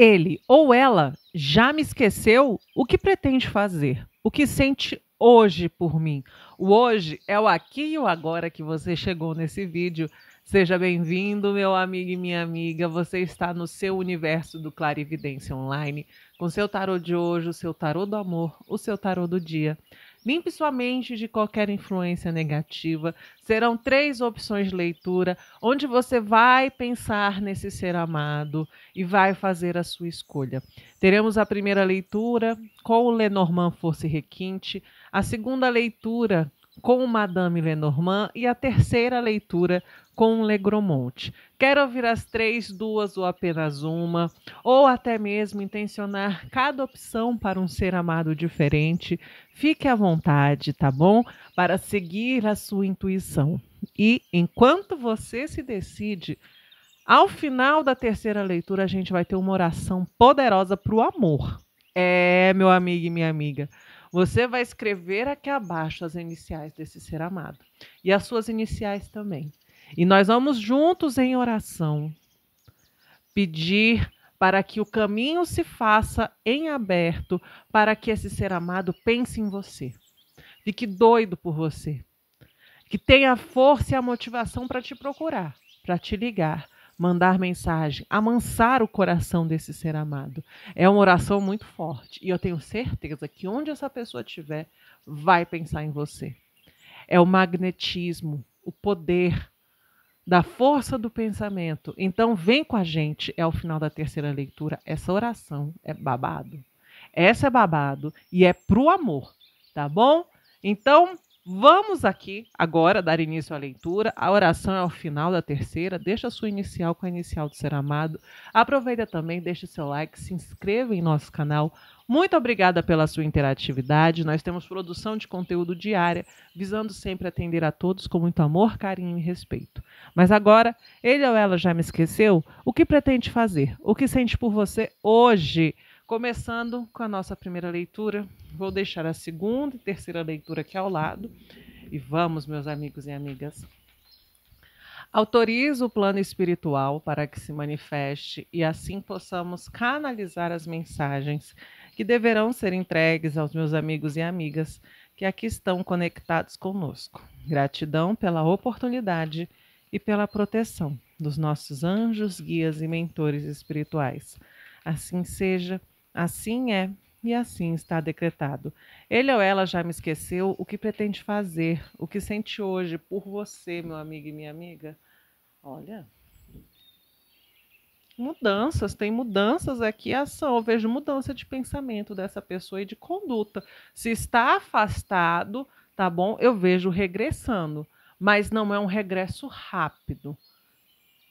ele ou ela já me esqueceu o que pretende fazer, o que sente hoje por mim. O hoje é o aqui e o agora que você chegou nesse vídeo. Seja bem-vindo, meu amigo e minha amiga. Você está no seu universo do Clarividência Online, com seu tarô de hoje, o seu tarô do amor, o seu tarô do dia. Limpe sua mente de qualquer influência negativa. Serão três opções de leitura, onde você vai pensar nesse ser amado e vai fazer a sua escolha. Teremos a primeira leitura com o Lenormand Force Requinte, a segunda leitura com Madame Lenormand e a terceira leitura com Legromonte. Quero ouvir as três, duas ou apenas uma, ou até mesmo intencionar cada opção para um ser amado diferente. Fique à vontade, tá bom? Para seguir a sua intuição. E enquanto você se decide, ao final da terceira leitura, a gente vai ter uma oração poderosa para o amor. É, meu amigo e minha amiga. Você vai escrever aqui abaixo as iniciais desse ser amado e as suas iniciais também. E nós vamos juntos em oração pedir para que o caminho se faça em aberto, para que esse ser amado pense em você. Fique doido por você. Que tenha a força e a motivação para te procurar, para te ligar, mandar mensagem, amansar o coração desse ser amado. É uma oração muito forte. E eu tenho certeza que onde essa pessoa estiver, vai pensar em você. É o magnetismo, o poder da força do pensamento. Então, vem com a gente. É o final da terceira leitura. Essa oração é babado. Essa é babado e é pro amor, tá bom? Então, Vamos aqui agora dar início à leitura. A oração é ao final da terceira. Deixa a sua inicial com a inicial do ser amado. Aproveita também, deixa seu like, se inscreva em nosso canal. Muito obrigada pela sua interatividade. Nós temos produção de conteúdo diária, visando sempre atender a todos com muito amor, carinho e respeito. Mas agora, ele ou ela já me esqueceu? O que pretende fazer? O que sente por você hoje? Começando com a nossa primeira leitura, vou deixar a segunda e terceira leitura aqui ao lado. E vamos, meus amigos e amigas. Autorizo o plano espiritual para que se manifeste e assim possamos canalizar as mensagens que deverão ser entregues aos meus amigos e amigas que aqui estão conectados conosco. Gratidão pela oportunidade e pela proteção dos nossos anjos, guias e mentores espirituais. Assim seja Assim é, e assim está decretado. Ele ou ela já me esqueceu o que pretende fazer, o que sente hoje por você, meu amigo e minha amiga. Olha. Mudanças, tem mudanças aqui, ação. Eu vejo mudança de pensamento dessa pessoa e de conduta. Se está afastado, tá bom? Eu vejo regressando, mas não é um regresso rápido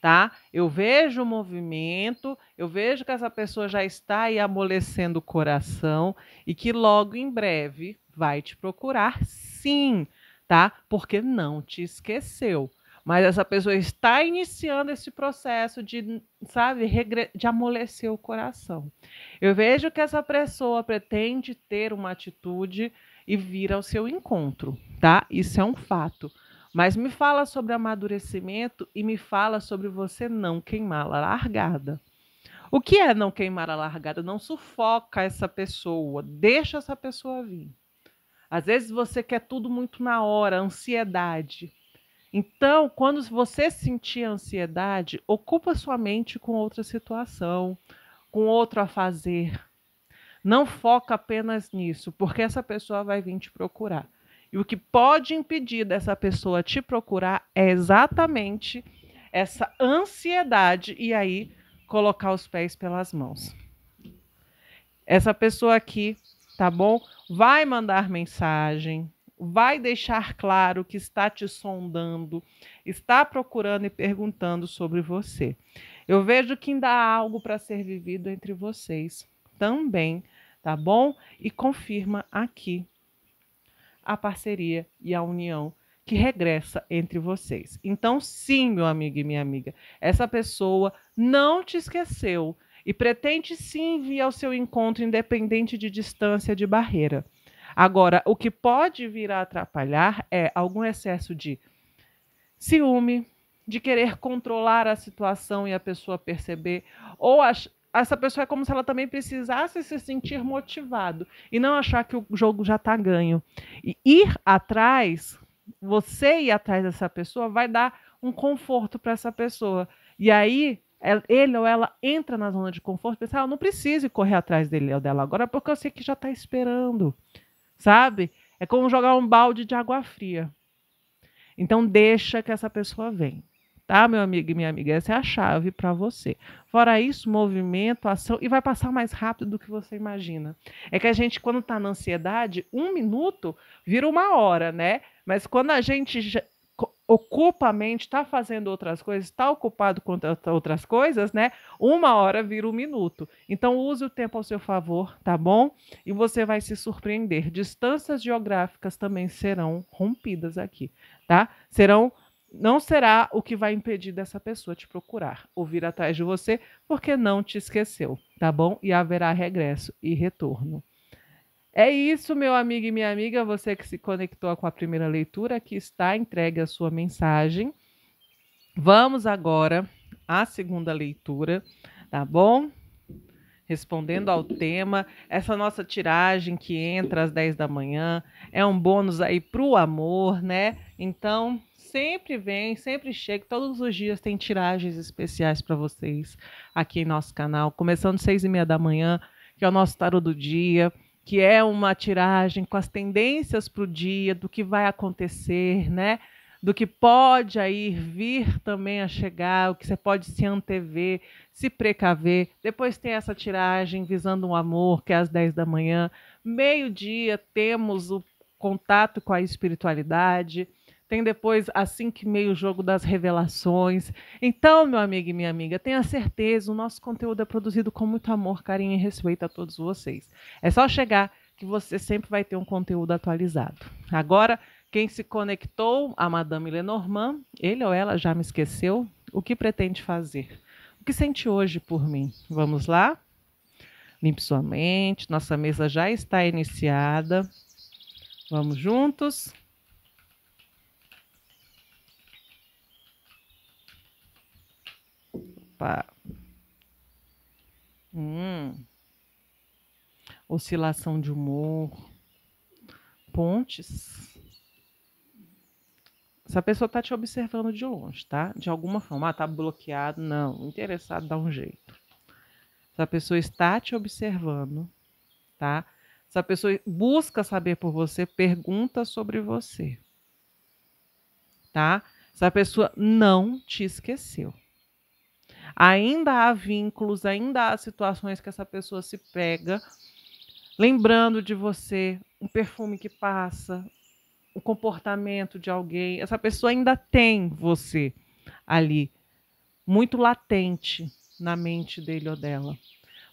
tá? Eu vejo o movimento, eu vejo que essa pessoa já está aí amolecendo o coração e que logo em breve vai te procurar, sim, tá? Porque não te esqueceu. Mas essa pessoa está iniciando esse processo de, sabe, de amolecer o coração. Eu vejo que essa pessoa pretende ter uma atitude e vir ao seu encontro, tá? Isso é um fato. Mas me fala sobre amadurecimento e me fala sobre você não queimar a largada. O que é não queimar a largada? Não sufoca essa pessoa, deixa essa pessoa vir. Às vezes você quer tudo muito na hora, ansiedade. Então, quando você sentir ansiedade, ocupa sua mente com outra situação, com outro a fazer. Não foca apenas nisso, porque essa pessoa vai vir te procurar. E o que pode impedir dessa pessoa te procurar é exatamente essa ansiedade e aí colocar os pés pelas mãos. Essa pessoa aqui, tá bom? Vai mandar mensagem, vai deixar claro que está te sondando, está procurando e perguntando sobre você. Eu vejo que ainda há algo para ser vivido entre vocês também, tá bom? E confirma aqui a parceria e a união que regressa entre vocês. Então, sim, meu amigo e minha amiga, essa pessoa não te esqueceu e pretende sim vir ao seu encontro, independente de distância de barreira. Agora, o que pode vir a atrapalhar é algum excesso de ciúme, de querer controlar a situação e a pessoa perceber, ou essa pessoa é como se ela também precisasse se sentir motivado e não achar que o jogo já está ganho. E ir atrás, você ir atrás dessa pessoa vai dar um conforto para essa pessoa. E aí ele ou ela entra na zona de conforto e pensa, ah, eu não preciso correr atrás dele ou dela agora porque eu sei que já está esperando, sabe? É como jogar um balde de água fria. Então deixa que essa pessoa venha tá, meu amigo e minha amiga? Essa é a chave para você. Fora isso, movimento, ação, e vai passar mais rápido do que você imagina. É que a gente, quando está na ansiedade, um minuto vira uma hora, né? Mas quando a gente ocupa a mente, está fazendo outras coisas, está ocupado com outras coisas, né? Uma hora vira um minuto. Então use o tempo ao seu favor, tá bom? E você vai se surpreender. Distâncias geográficas também serão rompidas aqui, tá? Serão não será o que vai impedir dessa pessoa te procurar ou vir atrás de você, porque não te esqueceu, tá bom? E haverá regresso e retorno. É isso, meu amigo e minha amiga, você que se conectou com a primeira leitura, que está entregue a sua mensagem. Vamos agora à segunda leitura, tá bom? Respondendo ao tema, essa nossa tiragem que entra às 10 da manhã é um bônus aí para o amor, né? Então, sempre vem, sempre chega. Todos os dias tem tiragens especiais para vocês aqui em nosso canal, começando às seis e meia da manhã, que é o nosso tarô do dia, que é uma tiragem com as tendências para o dia, do que vai acontecer, né? Do que pode aí vir também a chegar, o que você pode se antever, se precaver. Depois tem essa tiragem visando um amor, que é às dez da manhã. Meio-dia temos o contato com a espiritualidade tem depois assim que meio jogo das revelações. Então, meu amigo e minha amiga, tenha certeza, o nosso conteúdo é produzido com muito amor, carinho e respeito a todos vocês. É só chegar que você sempre vai ter um conteúdo atualizado. Agora, quem se conectou, a Madame Lenormand, ele ou ela já me esqueceu, o que pretende fazer? O que sente hoje por mim? Vamos lá? Limpe sua mente, nossa mesa já está iniciada. Vamos juntos? Opa. Hum. Oscilação de humor. Pontes. Essa pessoa tá te observando de longe, tá? De alguma forma, ah, tá bloqueado, não, interessado dá um jeito. Essa pessoa está te observando, tá? Essa pessoa busca saber por você, pergunta sobre você. Tá? Essa pessoa não te esqueceu. Ainda há vínculos, ainda há situações que essa pessoa se pega, lembrando de você, um perfume que passa, o comportamento de alguém. Essa pessoa ainda tem você ali, muito latente na mente dele ou dela.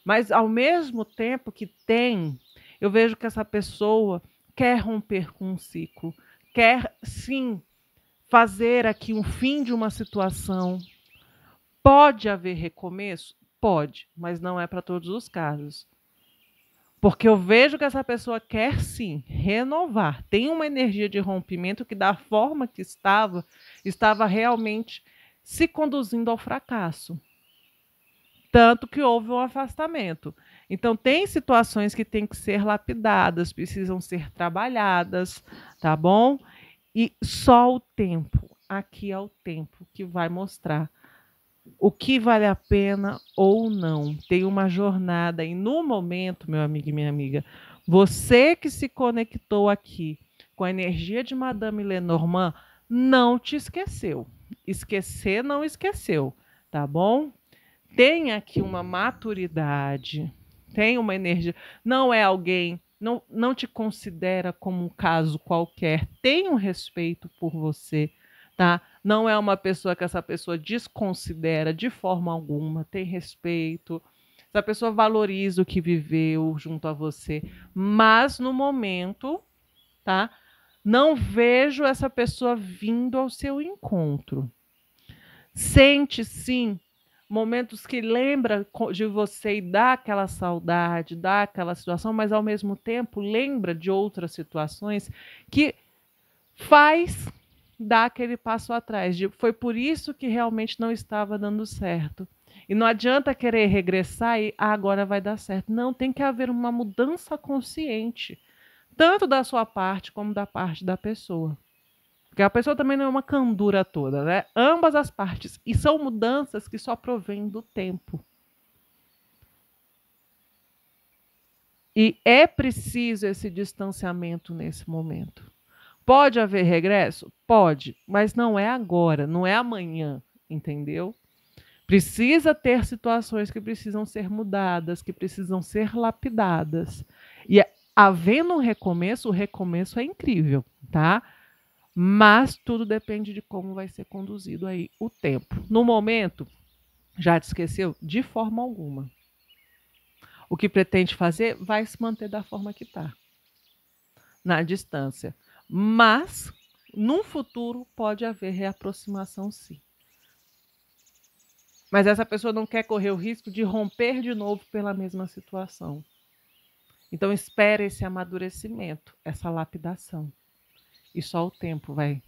Mas ao mesmo tempo que tem, eu vejo que essa pessoa quer romper com um ciclo, quer sim fazer aqui um fim de uma situação, Pode haver recomeço? Pode, mas não é para todos os casos. Porque eu vejo que essa pessoa quer sim renovar. Tem uma energia de rompimento que, da forma que estava, estava realmente se conduzindo ao fracasso. Tanto que houve um afastamento. Então, tem situações que têm que ser lapidadas, precisam ser trabalhadas, tá bom? E só o tempo, aqui é o tempo que vai mostrar o que vale a pena ou não. Tem uma jornada e no momento, meu amigo e minha amiga, você que se conectou aqui com a energia de Madame Lenormand não te esqueceu. Esquecer não esqueceu, tá bom? Tem aqui uma maturidade, tem uma energia. Não é alguém, não, não te considera como um caso qualquer. Tem um respeito por você, tá? não é uma pessoa que essa pessoa desconsidera de forma alguma, tem respeito, essa pessoa valoriza o que viveu junto a você, mas no momento, tá? Não vejo essa pessoa vindo ao seu encontro. Sente sim momentos que lembra de você e dá aquela saudade, dá aquela situação, mas ao mesmo tempo lembra de outras situações que faz dar aquele passo atrás. De, foi por isso que realmente não estava dando certo. E não adianta querer regressar e ah, agora vai dar certo. Não, tem que haver uma mudança consciente, tanto da sua parte como da parte da pessoa. Porque a pessoa também não é uma candura toda, né? Ambas as partes. E são mudanças que só provêm do tempo. E é preciso esse distanciamento nesse momento. Pode haver regresso? Pode, mas não é agora, não é amanhã, entendeu? Precisa ter situações que precisam ser mudadas, que precisam ser lapidadas. E é, havendo um recomeço, o recomeço é incrível, tá? Mas tudo depende de como vai ser conduzido aí o tempo. No momento, já te esqueceu? De forma alguma. O que pretende fazer vai se manter da forma que está, na distância. Mas, num futuro, pode haver reaproximação, sim. Mas essa pessoa não quer correr o risco de romper de novo pela mesma situação. Então, espere esse amadurecimento, essa lapidação. E só o tempo vai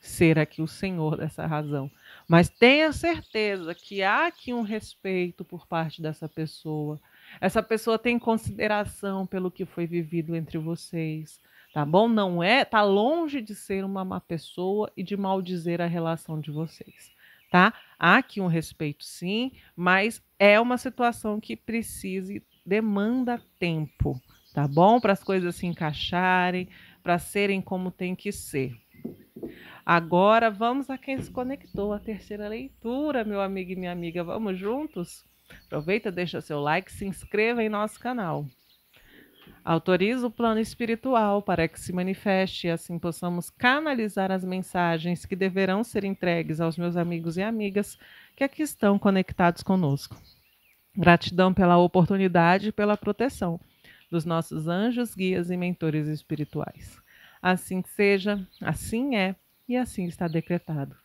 ser aqui o senhor dessa razão. Mas tenha certeza que há aqui um respeito por parte dessa pessoa. Essa pessoa tem consideração pelo que foi vivido entre vocês tá bom? Não é, tá longe de ser uma má pessoa e de maldizer a relação de vocês, tá? Há aqui um respeito, sim, mas é uma situação que precisa e demanda tempo, tá bom? Para as coisas se encaixarem, para serem como tem que ser. Agora vamos a quem se conectou, a terceira leitura, meu amigo e minha amiga. Vamos juntos? Aproveita, deixa seu like, se inscreva em nosso canal. Autoriza o plano espiritual para que se manifeste e assim possamos canalizar as mensagens que deverão ser entregues aos meus amigos e amigas que aqui estão conectados conosco. Gratidão pela oportunidade e pela proteção dos nossos anjos, guias e mentores espirituais. Assim seja, assim é e assim está decretado.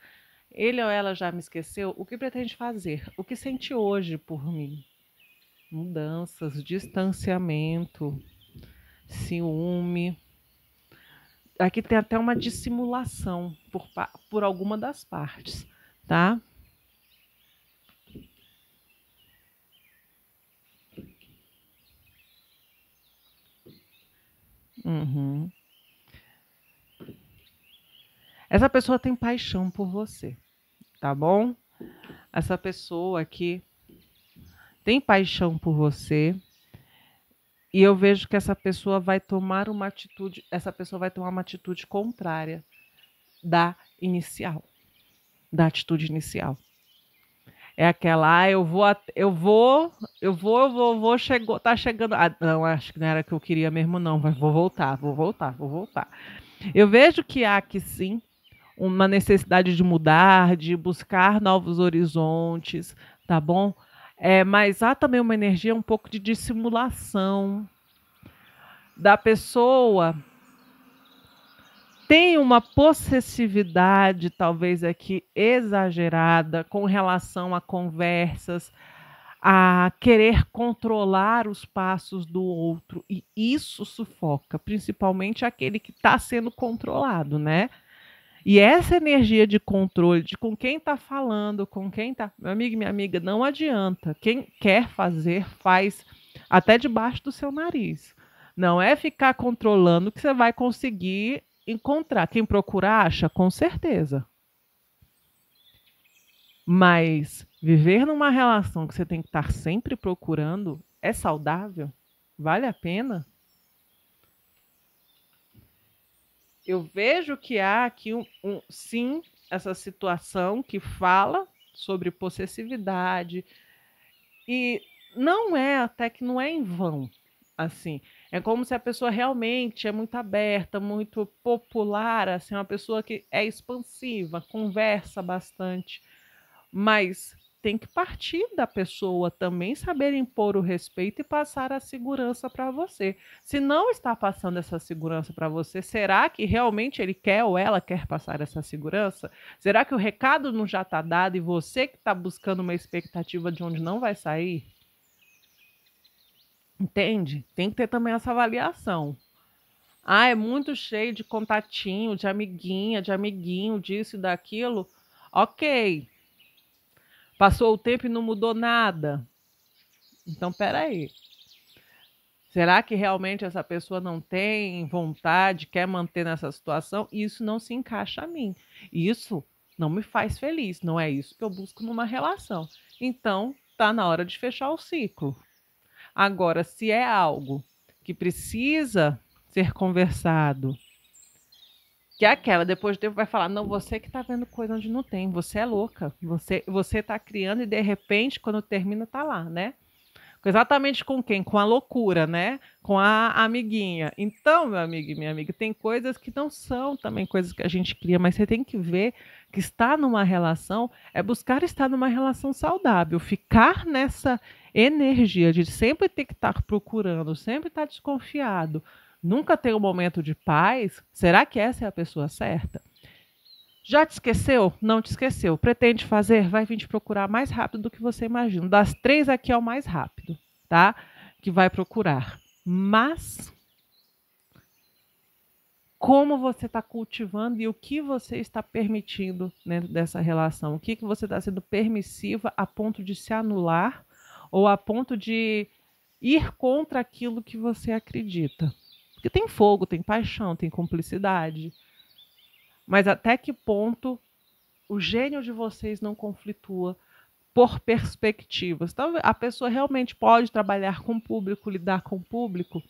Ele ou ela já me esqueceu? O que pretende fazer? O que sente hoje por mim? Mudanças, distanciamento, ciúme. Aqui tem até uma dissimulação por, por alguma das partes, tá? Uhum. Essa pessoa tem paixão por você, tá bom? Essa pessoa aqui tem paixão por você e eu vejo que essa pessoa vai tomar uma atitude, essa pessoa vai tomar uma atitude contrária da inicial, da atitude inicial. É aquela, ah, eu vou, eu vou, eu vou, eu vou, vou chegou, tá chegando. Ah, não, acho que não era que eu queria mesmo, não, mas vou voltar, vou voltar, vou voltar. Eu vejo que há aqui sim uma necessidade de mudar, de buscar novos horizontes, tá bom? É, mas há também uma energia um pouco de dissimulação da pessoa. Tem uma possessividade, talvez aqui exagerada, com relação a conversas, a querer controlar os passos do outro. E isso sufoca, principalmente aquele que está sendo controlado, né? E essa energia de controle, de com quem está falando, com quem está. Meu amigo e minha amiga, não adianta. Quem quer fazer, faz até debaixo do seu nariz. Não é ficar controlando que você vai conseguir encontrar. Quem procura, acha, com certeza. Mas viver numa relação que você tem que estar tá sempre procurando é saudável? Vale a pena? eu vejo que há aqui um, um, sim essa situação que fala sobre possessividade e não é até que não é em vão assim é como se a pessoa realmente é muito aberta muito popular assim uma pessoa que é expansiva conversa bastante mas tem que partir da pessoa também saber impor o respeito e passar a segurança para você. Se não está passando essa segurança para você, será que realmente ele quer ou ela quer passar essa segurança? Será que o recado não já está dado e você que está buscando uma expectativa de onde não vai sair? Entende? Tem que ter também essa avaliação. Ah, é muito cheio de contatinho, de amiguinha, de amiguinho, disso e daquilo. Ok, Passou o tempo e não mudou nada. Então, peraí. Será que realmente essa pessoa não tem vontade, quer manter nessa situação? Isso não se encaixa a mim. Isso não me faz feliz. Não é isso que eu busco numa relação. Então, tá na hora de fechar o ciclo. Agora, se é algo que precisa ser conversado, que é aquela, depois de tempo vai falar, não, você que tá vendo coisa onde não tem, você é louca. Você, você tá criando e de repente, quando termina, tá lá, né? Exatamente com quem? Com a loucura, né? Com a amiguinha. Então, meu amigo e minha amiga, tem coisas que não são também coisas que a gente cria, mas você tem que ver que estar numa relação é buscar estar numa relação saudável, ficar nessa energia de sempre ter que estar procurando, sempre estar desconfiado, nunca ter um momento de paz, será que essa é a pessoa certa? Já te esqueceu? Não te esqueceu. Pretende fazer? Vai vir te procurar mais rápido do que você imagina. Das três aqui é o mais rápido, tá? Que vai procurar. Mas como você está cultivando e o que você está permitindo dentro né, dessa relação. O que, que você está sendo permissiva a ponto de se anular ou a ponto de ir contra aquilo que você acredita. Porque tem fogo, tem paixão, tem cumplicidade. Mas até que ponto o gênio de vocês não conflitua por perspectivas? Então, a pessoa realmente pode trabalhar com o público, lidar com o público,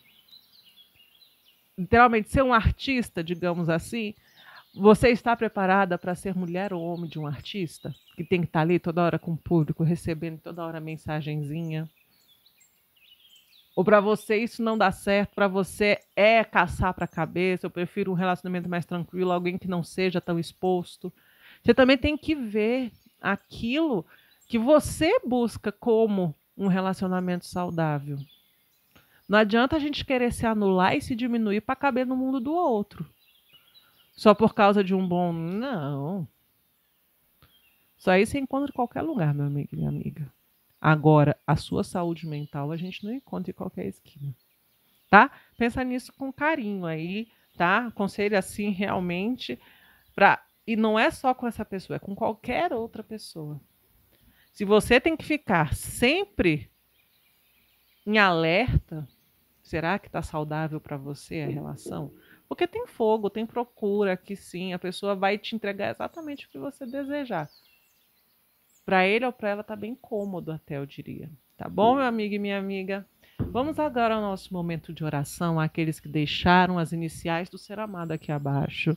literalmente ser um artista, digamos assim. Você está preparada para ser mulher ou homem de um artista? Que tem que estar tá ali toda hora com o público, recebendo toda hora mensagenzinha, ou para você isso não dá certo, para você é caçar para a cabeça, eu prefiro um relacionamento mais tranquilo, alguém que não seja tão exposto. Você também tem que ver aquilo que você busca como um relacionamento saudável. Não adianta a gente querer se anular e se diminuir para caber no mundo do outro. Só por causa de um bom. Não. Só Isso você encontra em qualquer lugar, meu amigo e minha amiga. Agora, a sua saúde mental a gente não encontra em qualquer esquina, tá? Pensa nisso com carinho aí, tá? Conselho assim realmente para e não é só com essa pessoa, é com qualquer outra pessoa. Se você tem que ficar sempre em alerta, será que está saudável para você a relação? Porque tem fogo, tem procura, que sim, a pessoa vai te entregar exatamente o que você desejar. Para ele ou para ela tá bem cômodo até, eu diria. Tá bom, meu amigo e minha amiga? Vamos agora ao nosso momento de oração, aqueles que deixaram as iniciais do ser amado aqui abaixo.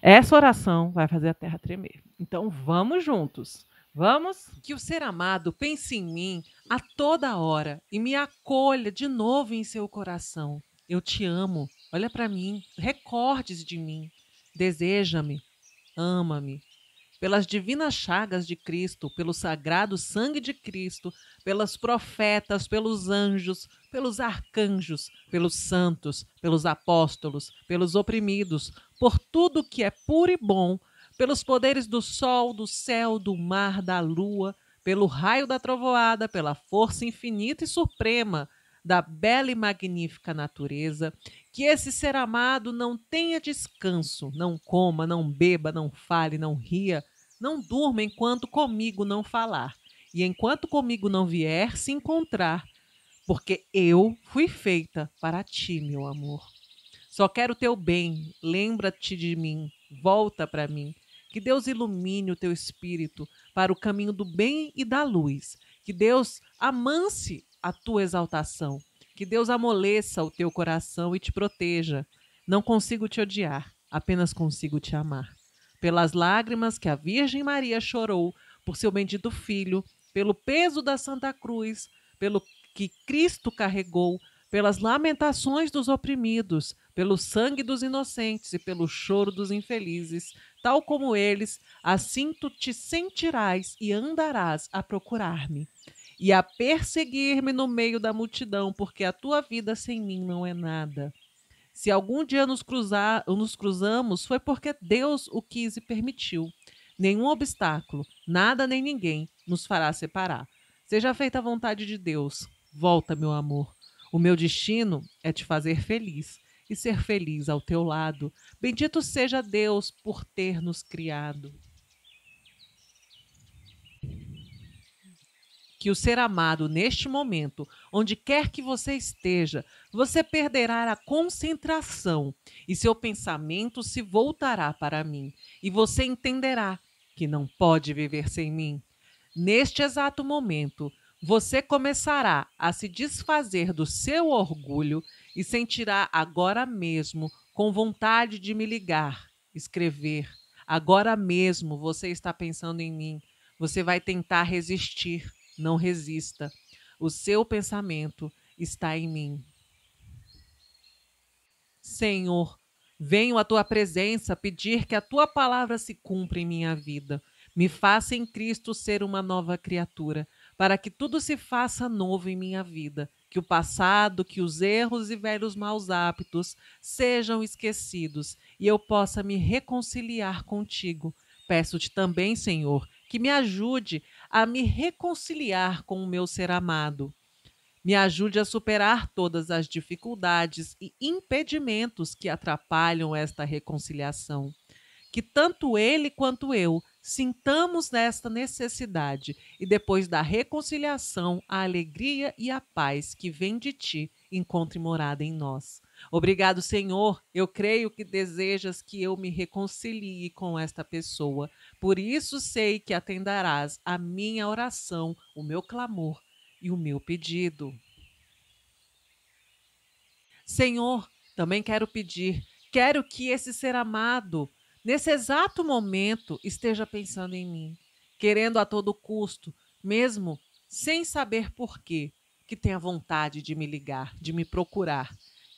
Essa oração vai fazer a terra tremer. Então vamos juntos. Vamos? Que o ser amado pense em mim a toda hora e me acolha de novo em seu coração. Eu te amo. Olha para mim, recordes de mim. Deseja-me, ama-me, pelas divinas chagas de Cristo, pelo sagrado sangue de Cristo, pelas profetas, pelos anjos, pelos arcanjos, pelos santos, pelos apóstolos, pelos oprimidos, por tudo que é puro e bom, pelos poderes do sol, do céu, do mar, da lua, pelo raio da trovoada, pela força infinita e suprema da bela e magnífica natureza, que esse ser amado não tenha descanso, não coma, não beba, não fale, não ria, não durma enquanto comigo não falar. E enquanto comigo não vier, se encontrar. Porque eu fui feita para ti, meu amor. Só quero teu bem, lembra-te de mim, volta para mim. Que Deus ilumine o teu espírito para o caminho do bem e da luz. Que Deus amance a tua exaltação. Que Deus amoleça o teu coração e te proteja. Não consigo te odiar, apenas consigo te amar pelas lágrimas que a Virgem Maria chorou por seu bendito filho, pelo peso da Santa Cruz, pelo que Cristo carregou, pelas lamentações dos oprimidos, pelo sangue dos inocentes e pelo choro dos infelizes, tal como eles, assim tu te sentirás e andarás a procurar-me e a perseguir-me no meio da multidão, porque a tua vida sem mim não é nada. Se algum dia nos, cruzar, nos cruzamos, foi porque Deus o quis e permitiu. Nenhum obstáculo, nada nem ninguém, nos fará separar. Seja feita a vontade de Deus. Volta, meu amor. O meu destino é te fazer feliz e ser feliz ao teu lado. Bendito seja Deus por ter nos criado. que o ser amado neste momento, onde quer que você esteja, você perderá a concentração e seu pensamento se voltará para mim, e você entenderá que não pode viver sem mim. Neste exato momento, você começará a se desfazer do seu orgulho e sentirá agora mesmo com vontade de me ligar, escrever. Agora mesmo você está pensando em mim. Você vai tentar resistir, não resista. O seu pensamento está em mim. Senhor, venho à tua presença pedir que a tua palavra se cumpra em minha vida. Me faça em Cristo ser uma nova criatura, para que tudo se faça novo em minha vida, que o passado, que os erros e velhos maus hábitos sejam esquecidos e eu possa me reconciliar contigo. Peço-te também, Senhor, que me ajude a me reconciliar com o meu ser amado. Me ajude a superar todas as dificuldades e impedimentos que atrapalham esta reconciliação. Que tanto ele quanto eu sintamos nesta necessidade e depois da reconciliação, a alegria e a paz que vem de ti encontre morada em nós. Obrigado, Senhor. Eu creio que desejas que eu me reconcilie com esta pessoa. Por isso sei que atenderás a minha oração, o meu clamor e o meu pedido. Senhor, também quero pedir, quero que esse ser amado, nesse exato momento, esteja pensando em mim, querendo a todo custo, mesmo sem saber por quê, que tenha vontade de me ligar, de me procurar,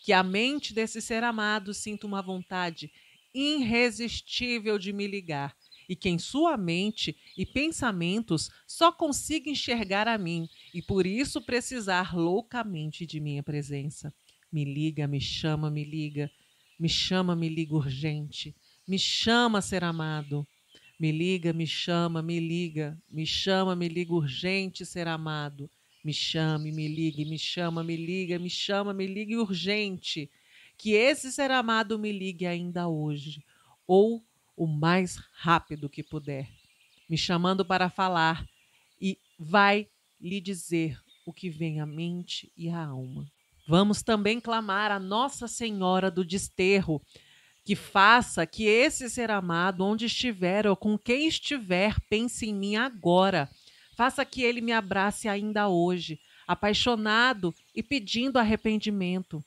que a mente desse ser amado sinta uma vontade irresistível de me ligar e que em sua mente e pensamentos só consiga enxergar a mim e por isso precisar loucamente de minha presença. Me liga, me chama, me liga, me chama, me liga urgente, me chama, ser amado. Me liga, me chama, me liga, me chama, me liga urgente, ser amado me chame, me ligue, me chama, me liga, me chama, me ligue urgente, que esse ser amado me ligue ainda hoje, ou o mais rápido que puder, me chamando para falar e vai lhe dizer o que vem à mente e à alma. Vamos também clamar a Nossa Senhora do Desterro, que faça que esse ser amado, onde estiver ou com quem estiver, pense em mim agora Faça que ele me abrace ainda hoje, apaixonado e pedindo arrependimento.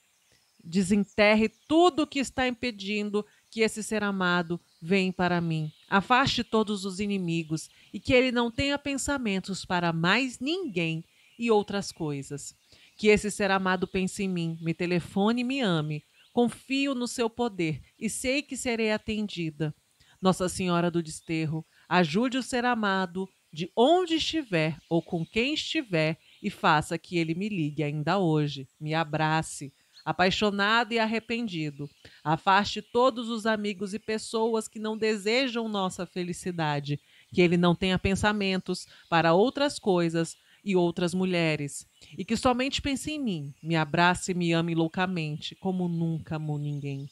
Desenterre tudo o que está impedindo que esse ser amado venha para mim. Afaste todos os inimigos e que ele não tenha pensamentos para mais ninguém e outras coisas. Que esse ser amado pense em mim, me telefone e me ame. Confio no seu poder e sei que serei atendida. Nossa Senhora do Desterro, ajude o ser amado de onde estiver ou com quem estiver e faça que ele me ligue ainda hoje, me abrace, apaixonado e arrependido. Afaste todos os amigos e pessoas que não desejam nossa felicidade, que ele não tenha pensamentos para outras coisas e outras mulheres, e que somente pense em mim, me abrace e me ame loucamente, como nunca amou ninguém.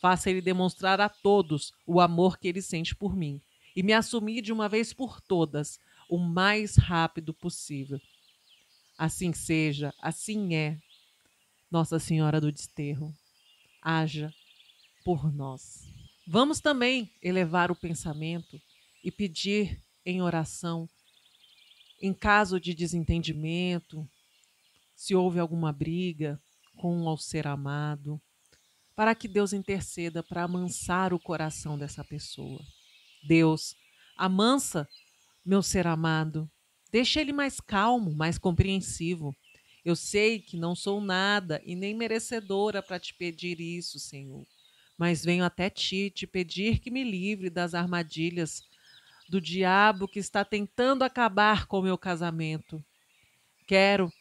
Faça ele demonstrar a todos o amor que ele sente por mim e me assumi de uma vez por todas, o mais rápido possível. Assim seja, assim é. Nossa Senhora do Desterro, haja por nós. Vamos também elevar o pensamento e pedir em oração, em caso de desentendimento, se houve alguma briga com o ser amado, para que Deus interceda para amansar o coração dessa pessoa. Deus. Amansa, meu ser amado. Deixa ele mais calmo, mais compreensivo. Eu sei que não sou nada e nem merecedora para te pedir isso, Senhor. Mas venho até ti te pedir que me livre das armadilhas do diabo que está tentando acabar com o meu casamento. Quero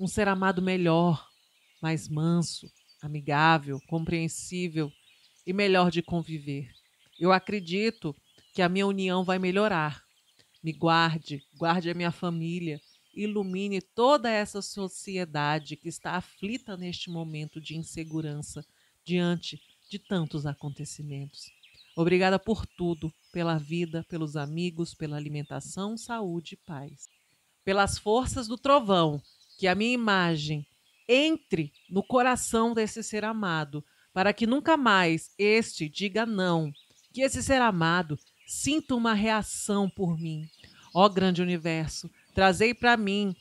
um ser amado melhor, mais manso, amigável, compreensível e melhor de conviver. Eu acredito que a minha união vai melhorar. Me guarde, guarde a minha família, ilumine toda essa sociedade que está aflita neste momento de insegurança diante de tantos acontecimentos. Obrigada por tudo, pela vida, pelos amigos, pela alimentação, saúde e paz. Pelas forças do trovão, que a minha imagem entre no coração desse ser amado, para que nunca mais este diga não, que esse ser amado Sinto uma reação por mim. Ó grande universo, trazei para mim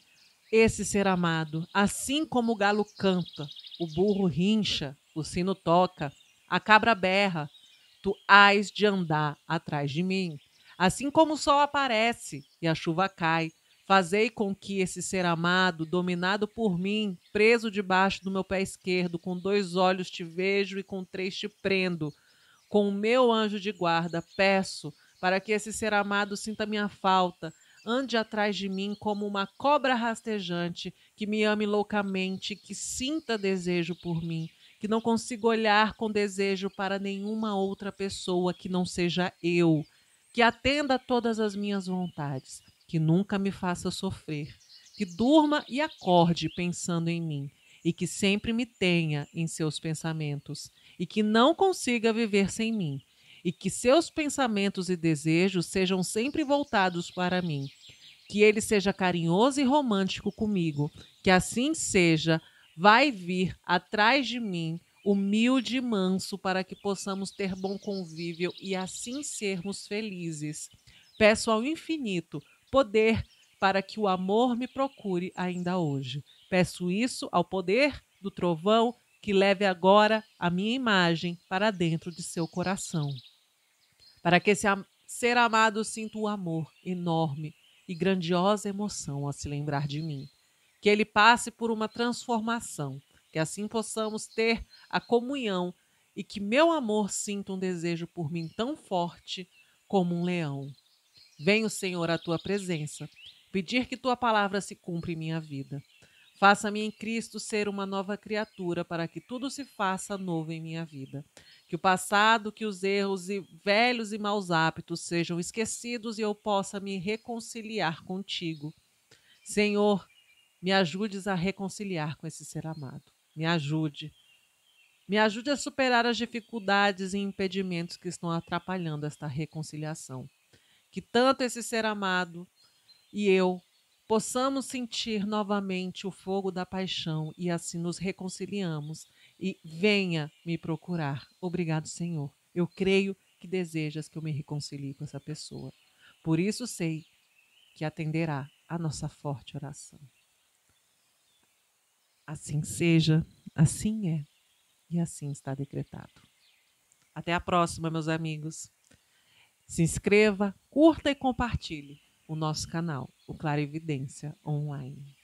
esse ser amado, assim como o galo canta, o burro rincha, o sino toca, a cabra berra, tu hás de andar atrás de mim. Assim como o sol aparece e a chuva cai, fazei com que esse ser amado, dominado por mim, preso debaixo do meu pé esquerdo, com dois olhos te vejo e com três te prendo, com o meu anjo de guarda, peço para que esse ser amado sinta minha falta, ande atrás de mim como uma cobra rastejante, que me ame loucamente, que sinta desejo por mim, que não consiga olhar com desejo para nenhuma outra pessoa que não seja eu, que atenda a todas as minhas vontades, que nunca me faça sofrer, que durma e acorde pensando em mim e que sempre me tenha em seus pensamentos e que não consiga viver sem mim, e que seus pensamentos e desejos sejam sempre voltados para mim. Que ele seja carinhoso e romântico comigo, que assim seja, vai vir atrás de mim, humilde e manso, para que possamos ter bom convívio e assim sermos felizes. Peço ao infinito poder para que o amor me procure ainda hoje. Peço isso ao poder do trovão que leve agora a minha imagem para dentro de seu coração. Para que esse ser amado sinta o amor enorme e grandiosa emoção a se lembrar de mim. Que ele passe por uma transformação, que assim possamos ter a comunhão e que meu amor sinta um desejo por mim tão forte como um leão. Venho, Senhor, à tua presença, pedir que tua palavra se cumpra em minha vida. Faça-me em Cristo ser uma nova criatura, para que tudo se faça novo em minha vida. Que o passado, que os erros e velhos e maus hábitos sejam esquecidos e eu possa me reconciliar contigo. Senhor, me ajudes a reconciliar com esse ser amado. Me ajude. Me ajude a superar as dificuldades e impedimentos que estão atrapalhando esta reconciliação. Que tanto esse ser amado e eu possamos sentir novamente o fogo da paixão e assim nos reconciliamos. E venha me procurar. Obrigado, Senhor. Eu creio que desejas que eu me reconcilie com essa pessoa. Por isso sei que atenderá a nossa forte oração. Assim seja, assim é e assim está decretado. Até a próxima, meus amigos. Se inscreva, curta e compartilhe o nosso canal, o Clarividência Online.